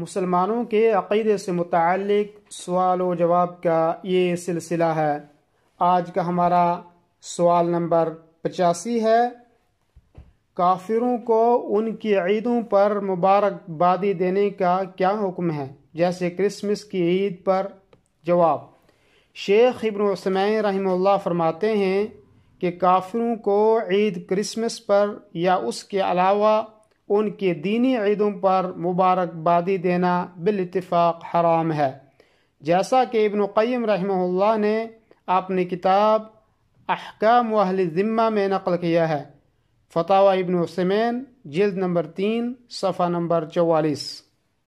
مسلمانوں کے عقیدے سے متعلق سوال و جواب کا یہ سلسلہ ہے آج کا ہمارا سوال نمبر پچاسی ہے کافروں کو ان کی عیدوں پر مبارکبادی دینے کا کیا حکم ہے جیسے کرسمس کی عید پر جواب شیخ ابن عثمین رحمہ اللہ فرماتے ہیں کہ کافروں کو عید کرسمس پر یا اس کے علاوہ ان کے دینی عیدوں پر مبارکبادی دینا بالاتفاق حرام ہے جیسا کہ ابن قیم رحمہ اللہ نے اپنی کتاب احکام و اہل ذمہ میں نقل کیا ہے فتح ابن حسمین جلد نمبر تین صفحہ نمبر چوالیس